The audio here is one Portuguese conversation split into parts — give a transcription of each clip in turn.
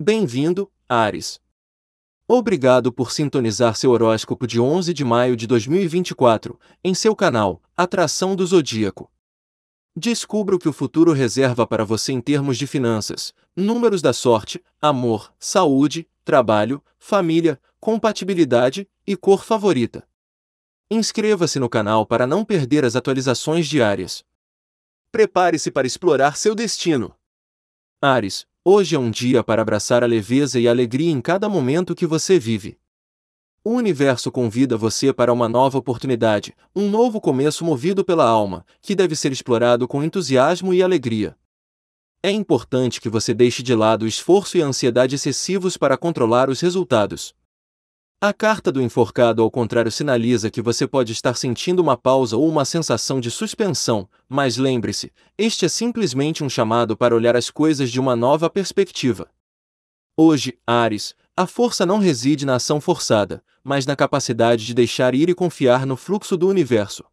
Bem-vindo, Ares. Obrigado por sintonizar seu horóscopo de 11 de maio de 2024 em seu canal Atração do Zodíaco. Descubra o que o futuro reserva para você em termos de finanças, números da sorte, amor, saúde, trabalho, família, compatibilidade e cor favorita. Inscreva-se no canal para não perder as atualizações diárias. Prepare-se para explorar seu destino. Ares, hoje é um dia para abraçar a leveza e a alegria em cada momento que você vive. O universo convida você para uma nova oportunidade, um novo começo movido pela alma, que deve ser explorado com entusiasmo e alegria. É importante que você deixe de lado o esforço e a ansiedade excessivos para controlar os resultados. A carta do enforcado, ao contrário, sinaliza que você pode estar sentindo uma pausa ou uma sensação de suspensão, mas lembre-se, este é simplesmente um chamado para olhar as coisas de uma nova perspectiva. Hoje, Ares, a força não reside na ação forçada, mas na capacidade de deixar ir e confiar no fluxo do universo.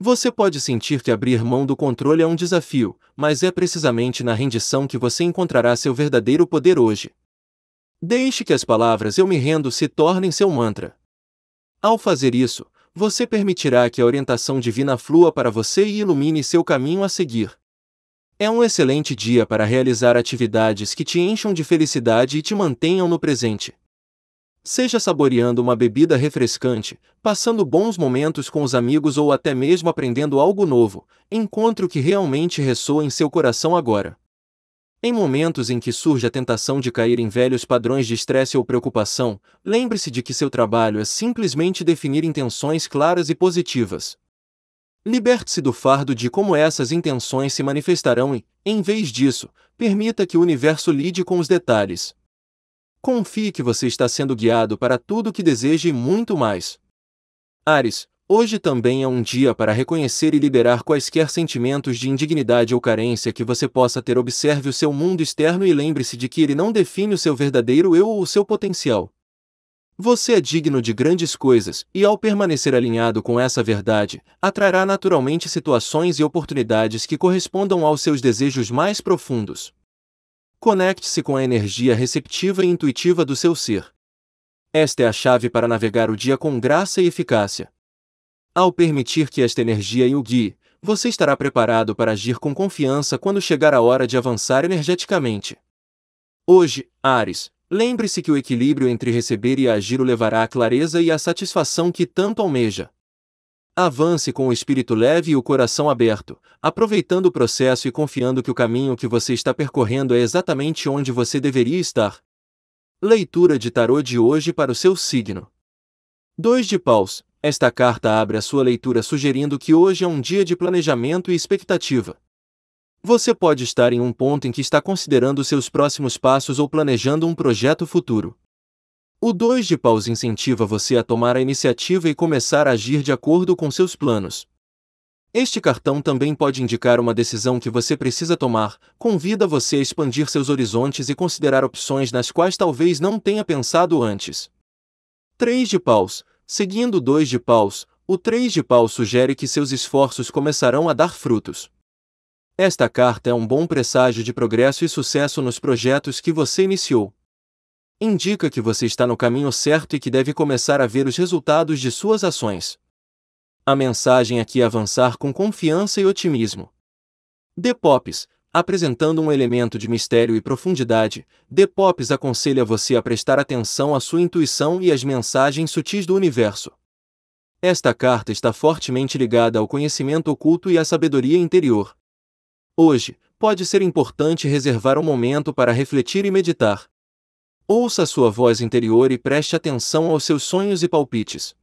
Você pode sentir que abrir mão do controle é um desafio, mas é precisamente na rendição que você encontrará seu verdadeiro poder hoje. Deixe que as palavras eu me rendo se tornem seu mantra. Ao fazer isso, você permitirá que a orientação divina flua para você e ilumine seu caminho a seguir. É um excelente dia para realizar atividades que te encham de felicidade e te mantenham no presente. Seja saboreando uma bebida refrescante, passando bons momentos com os amigos ou até mesmo aprendendo algo novo, encontre o que realmente ressoa em seu coração agora. Em momentos em que surge a tentação de cair em velhos padrões de estresse ou preocupação, lembre-se de que seu trabalho é simplesmente definir intenções claras e positivas. Liberte-se do fardo de como essas intenções se manifestarão e, em vez disso, permita que o universo lide com os detalhes. Confie que você está sendo guiado para tudo o que deseja e muito mais. Ares, Hoje também é um dia para reconhecer e liberar quaisquer sentimentos de indignidade ou carência que você possa ter. Observe o seu mundo externo e lembre-se de que ele não define o seu verdadeiro eu ou o seu potencial. Você é digno de grandes coisas, e ao permanecer alinhado com essa verdade, atrairá naturalmente situações e oportunidades que correspondam aos seus desejos mais profundos. Conecte-se com a energia receptiva e intuitiva do seu ser. Esta é a chave para navegar o dia com graça e eficácia. Ao permitir que esta energia o guie, você estará preparado para agir com confiança quando chegar a hora de avançar energeticamente. Hoje, Ares, lembre-se que o equilíbrio entre receber e agir o levará à clareza e à satisfação que tanto almeja. Avance com o espírito leve e o coração aberto, aproveitando o processo e confiando que o caminho que você está percorrendo é exatamente onde você deveria estar. Leitura de tarô de hoje para o seu signo. 2 de Paus, esta carta abre a sua leitura sugerindo que hoje é um dia de planejamento e expectativa. Você pode estar em um ponto em que está considerando seus próximos passos ou planejando um projeto futuro. O 2 de paus incentiva você a tomar a iniciativa e começar a agir de acordo com seus planos. Este cartão também pode indicar uma decisão que você precisa tomar, convida você a expandir seus horizontes e considerar opções nas quais talvez não tenha pensado antes. 3 de paus Seguindo dois de paus, o três de paus sugere que seus esforços começarão a dar frutos. Esta carta é um bom presságio de progresso e sucesso nos projetos que você iniciou. Indica que você está no caminho certo e que deve começar a ver os resultados de suas ações. A mensagem aqui é avançar com confiança e otimismo. pops apresentando um elemento de mistério e profundidade, The Pops aconselha você a prestar atenção à sua intuição e às mensagens sutis do universo. Esta carta está fortemente ligada ao conhecimento oculto e à sabedoria interior. Hoje, pode ser importante reservar um momento para refletir e meditar. Ouça a sua voz interior e preste atenção aos seus sonhos e palpites.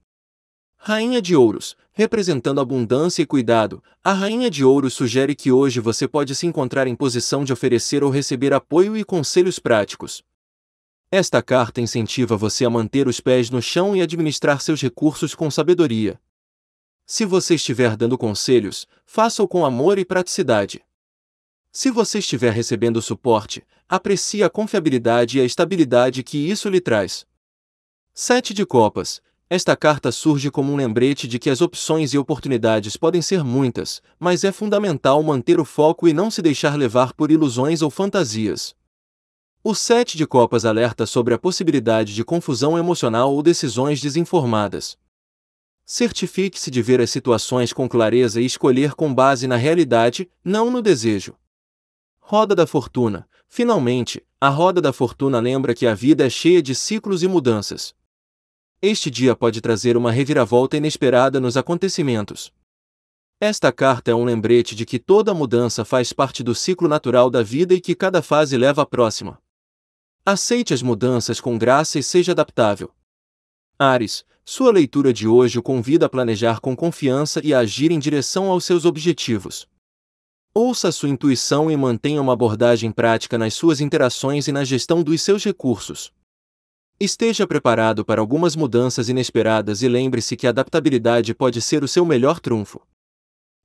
Rainha de Ouros, representando abundância e cuidado, a Rainha de Ouros sugere que hoje você pode se encontrar em posição de oferecer ou receber apoio e conselhos práticos. Esta carta incentiva você a manter os pés no chão e administrar seus recursos com sabedoria. Se você estiver dando conselhos, faça-o com amor e praticidade. Se você estiver recebendo suporte, aprecie a confiabilidade e a estabilidade que isso lhe traz. 7 de Copas esta carta surge como um lembrete de que as opções e oportunidades podem ser muitas, mas é fundamental manter o foco e não se deixar levar por ilusões ou fantasias. O Sete de Copas alerta sobre a possibilidade de confusão emocional ou decisões desinformadas. Certifique-se de ver as situações com clareza e escolher com base na realidade, não no desejo. Roda da Fortuna. Finalmente, a Roda da Fortuna lembra que a vida é cheia de ciclos e mudanças. Este dia pode trazer uma reviravolta inesperada nos acontecimentos. Esta carta é um lembrete de que toda mudança faz parte do ciclo natural da vida e que cada fase leva à próxima. Aceite as mudanças com graça e seja adaptável. Ares, sua leitura de hoje o convida a planejar com confiança e a agir em direção aos seus objetivos. Ouça sua intuição e mantenha uma abordagem prática nas suas interações e na gestão dos seus recursos. Esteja preparado para algumas mudanças inesperadas e lembre-se que a adaptabilidade pode ser o seu melhor trunfo.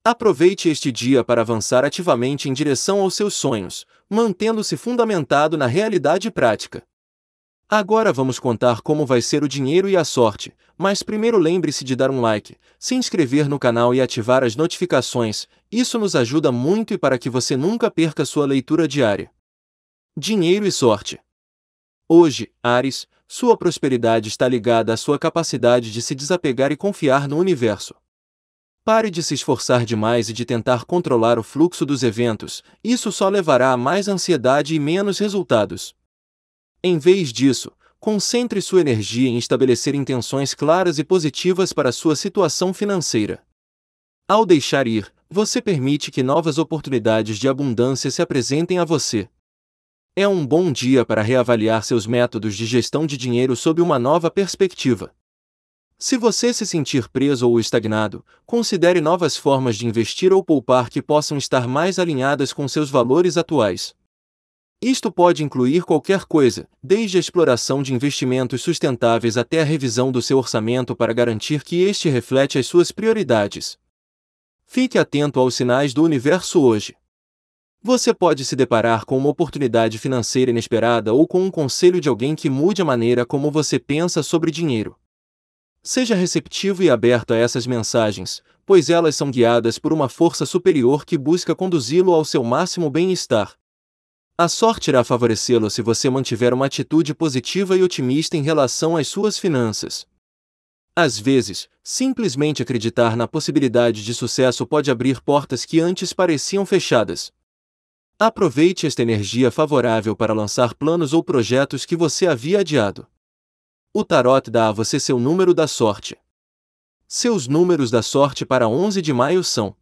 Aproveite este dia para avançar ativamente em direção aos seus sonhos, mantendo-se fundamentado na realidade prática. Agora vamos contar como vai ser o dinheiro e a sorte, mas primeiro lembre-se de dar um like, se inscrever no canal e ativar as notificações, isso nos ajuda muito e para que você nunca perca sua leitura diária. Dinheiro e sorte. Hoje, Ares, sua prosperidade está ligada à sua capacidade de se desapegar e confiar no universo. Pare de se esforçar demais e de tentar controlar o fluxo dos eventos, isso só levará a mais ansiedade e menos resultados. Em vez disso, concentre sua energia em estabelecer intenções claras e positivas para sua situação financeira. Ao deixar ir, você permite que novas oportunidades de abundância se apresentem a você. É um bom dia para reavaliar seus métodos de gestão de dinheiro sob uma nova perspectiva. Se você se sentir preso ou estagnado, considere novas formas de investir ou poupar que possam estar mais alinhadas com seus valores atuais. Isto pode incluir qualquer coisa, desde a exploração de investimentos sustentáveis até a revisão do seu orçamento para garantir que este reflete as suas prioridades. Fique atento aos sinais do universo hoje. Você pode se deparar com uma oportunidade financeira inesperada ou com um conselho de alguém que mude a maneira como você pensa sobre dinheiro. Seja receptivo e aberto a essas mensagens, pois elas são guiadas por uma força superior que busca conduzi-lo ao seu máximo bem-estar. A sorte irá favorecê-lo se você mantiver uma atitude positiva e otimista em relação às suas finanças. Às vezes, simplesmente acreditar na possibilidade de sucesso pode abrir portas que antes pareciam fechadas. Aproveite esta energia favorável para lançar planos ou projetos que você havia adiado. O tarot dá a você seu número da sorte. Seus números da sorte para 11 de maio são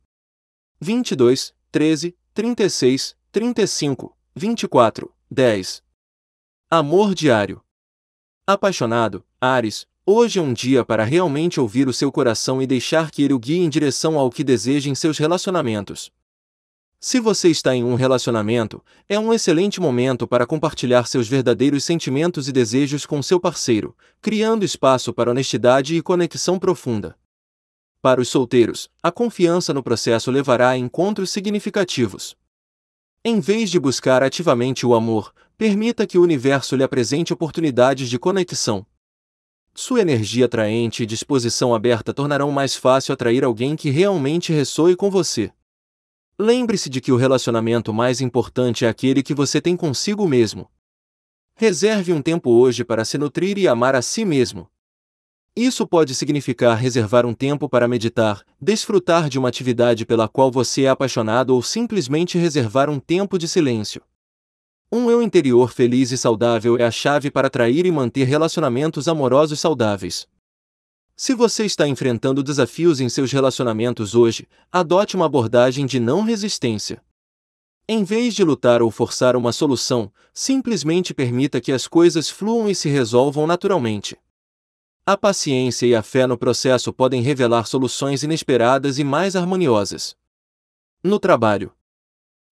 22, 13, 36, 35, 24, 10. Amor diário. Apaixonado, Ares, hoje é um dia para realmente ouvir o seu coração e deixar que ele o guie em direção ao que deseja em seus relacionamentos. Se você está em um relacionamento, é um excelente momento para compartilhar seus verdadeiros sentimentos e desejos com seu parceiro, criando espaço para honestidade e conexão profunda. Para os solteiros, a confiança no processo levará a encontros significativos. Em vez de buscar ativamente o amor, permita que o universo lhe apresente oportunidades de conexão. Sua energia atraente e disposição aberta tornarão mais fácil atrair alguém que realmente ressoe com você. Lembre-se de que o relacionamento mais importante é aquele que você tem consigo mesmo. Reserve um tempo hoje para se nutrir e amar a si mesmo. Isso pode significar reservar um tempo para meditar, desfrutar de uma atividade pela qual você é apaixonado ou simplesmente reservar um tempo de silêncio. Um eu interior feliz e saudável é a chave para atrair e manter relacionamentos amorosos saudáveis. Se você está enfrentando desafios em seus relacionamentos hoje, adote uma abordagem de não resistência. Em vez de lutar ou forçar uma solução, simplesmente permita que as coisas fluam e se resolvam naturalmente. A paciência e a fé no processo podem revelar soluções inesperadas e mais harmoniosas. No trabalho.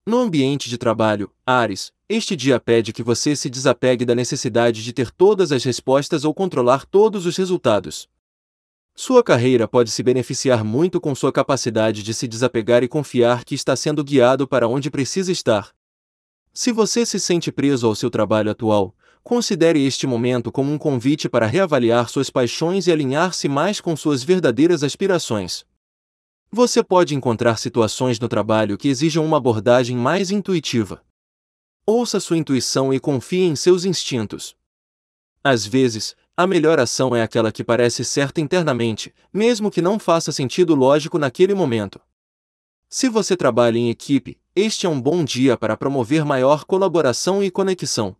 No ambiente de trabalho, Ares, este dia pede que você se desapegue da necessidade de ter todas as respostas ou controlar todos os resultados. Sua carreira pode se beneficiar muito com sua capacidade de se desapegar e confiar que está sendo guiado para onde precisa estar. Se você se sente preso ao seu trabalho atual, considere este momento como um convite para reavaliar suas paixões e alinhar-se mais com suas verdadeiras aspirações. Você pode encontrar situações no trabalho que exijam uma abordagem mais intuitiva. Ouça sua intuição e confie em seus instintos. Às vezes, a melhor ação é aquela que parece certa internamente, mesmo que não faça sentido lógico naquele momento. Se você trabalha em equipe, este é um bom dia para promover maior colaboração e conexão.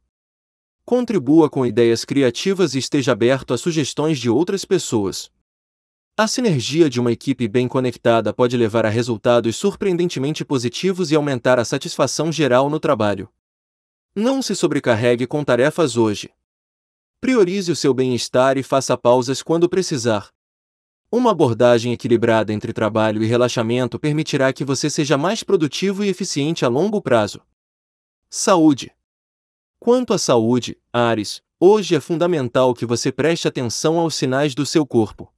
Contribua com ideias criativas e esteja aberto a sugestões de outras pessoas. A sinergia de uma equipe bem conectada pode levar a resultados surpreendentemente positivos e aumentar a satisfação geral no trabalho. Não se sobrecarregue com tarefas hoje. Priorize o seu bem-estar e faça pausas quando precisar. Uma abordagem equilibrada entre trabalho e relaxamento permitirá que você seja mais produtivo e eficiente a longo prazo. Saúde. Quanto à saúde, Ares, hoje é fundamental que você preste atenção aos sinais do seu corpo.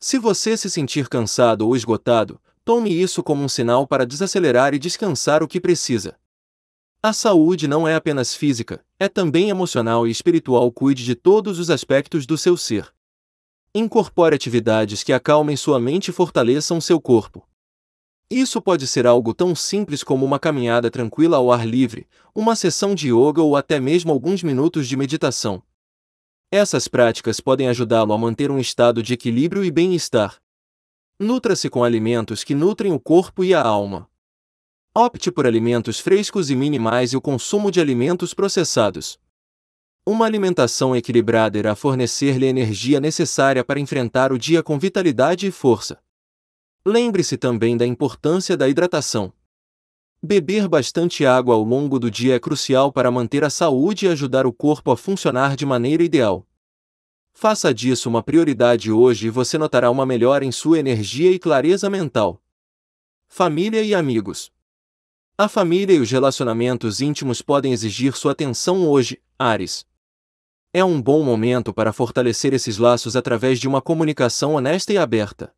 Se você se sentir cansado ou esgotado, tome isso como um sinal para desacelerar e descansar o que precisa. A saúde não é apenas física, é também emocional e espiritual. Cuide de todos os aspectos do seu ser. Incorpore atividades que acalmem sua mente e fortaleçam seu corpo. Isso pode ser algo tão simples como uma caminhada tranquila ao ar livre, uma sessão de yoga ou até mesmo alguns minutos de meditação. Essas práticas podem ajudá-lo a manter um estado de equilíbrio e bem-estar. Nutra-se com alimentos que nutrem o corpo e a alma. Opte por alimentos frescos e minimais e o consumo de alimentos processados. Uma alimentação equilibrada irá fornecer-lhe a energia necessária para enfrentar o dia com vitalidade e força. Lembre-se também da importância da hidratação. Beber bastante água ao longo do dia é crucial para manter a saúde e ajudar o corpo a funcionar de maneira ideal. Faça disso uma prioridade hoje e você notará uma melhora em sua energia e clareza mental. Família e amigos. A família e os relacionamentos íntimos podem exigir sua atenção hoje, Ares. É um bom momento para fortalecer esses laços através de uma comunicação honesta e aberta.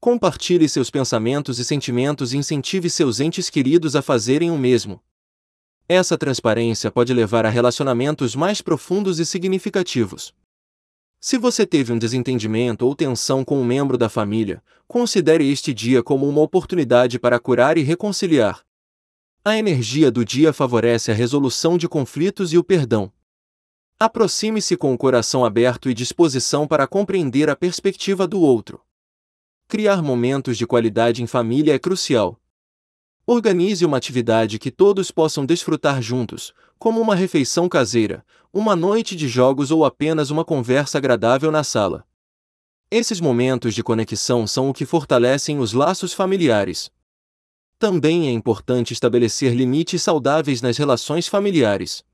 Compartilhe seus pensamentos e sentimentos e incentive seus entes queridos a fazerem o mesmo. Essa transparência pode levar a relacionamentos mais profundos e significativos. Se você teve um desentendimento ou tensão com um membro da família, considere este dia como uma oportunidade para curar e reconciliar. A energia do dia favorece a resolução de conflitos e o perdão. Aproxime-se com o coração aberto e disposição para compreender a perspectiva do outro. Criar momentos de qualidade em família é crucial. Organize uma atividade que todos possam desfrutar juntos, como uma refeição caseira, uma noite de jogos ou apenas uma conversa agradável na sala. Esses momentos de conexão são o que fortalecem os laços familiares. Também é importante estabelecer limites saudáveis nas relações familiares.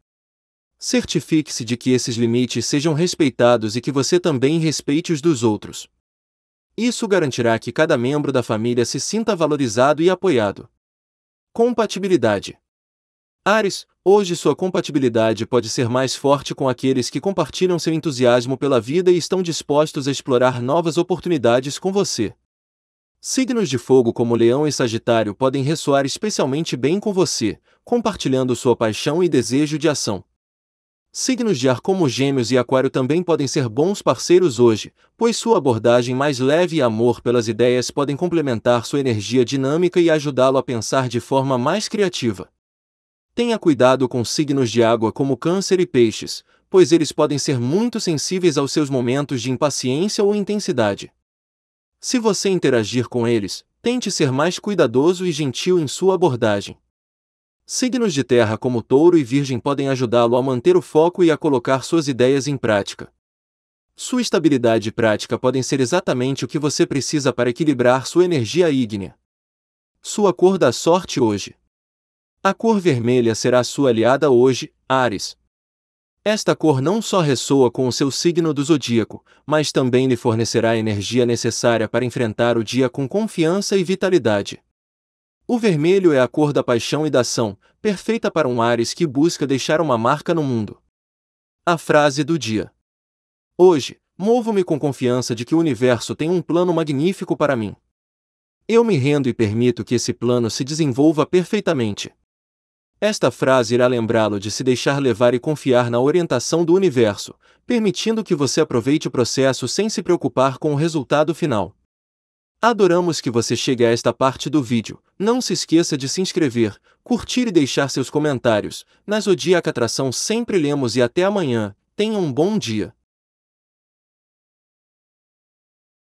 Certifique-se de que esses limites sejam respeitados e que você também respeite os dos outros. Isso garantirá que cada membro da família se sinta valorizado e apoiado. Compatibilidade. Ares, hoje sua compatibilidade pode ser mais forte com aqueles que compartilham seu entusiasmo pela vida e estão dispostos a explorar novas oportunidades com você. Signos de fogo como Leão e Sagitário podem ressoar especialmente bem com você, compartilhando sua paixão e desejo de ação. Signos de ar como Gêmeos e Aquário também podem ser bons parceiros hoje, pois sua abordagem mais leve e amor pelas ideias podem complementar sua energia dinâmica e ajudá-lo a pensar de forma mais criativa. Tenha cuidado com signos de água como Câncer e Peixes, pois eles podem ser muito sensíveis aos seus momentos de impaciência ou intensidade. Se você interagir com eles, tente ser mais cuidadoso e gentil em sua abordagem. Signos de terra como touro e virgem podem ajudá-lo a manter o foco e a colocar suas ideias em prática. Sua estabilidade e prática podem ser exatamente o que você precisa para equilibrar sua energia ígnea. Sua cor da sorte hoje. A cor vermelha será sua aliada hoje, Ares, esta cor não só ressoa com o seu signo do zodíaco, mas também lhe fornecerá a energia necessária para enfrentar o dia com confiança e vitalidade. O vermelho é a cor da paixão e da ação, perfeita para um Ares que busca deixar uma marca no mundo. A frase do dia: Hoje, movo-me com confiança de que o universo tem um plano magnífico para mim. Eu me rendo e permito que esse plano se desenvolva perfeitamente. Esta frase irá lembrá-lo de se deixar levar e confiar na orientação do universo, permitindo que você aproveite o processo sem se preocupar com o resultado final. Adoramos que você chegue a esta parte do vídeo. Não se esqueça de se inscrever, curtir e deixar seus comentários. Na Zodíaca Atração sempre lemos e até amanhã. Tenha um bom dia.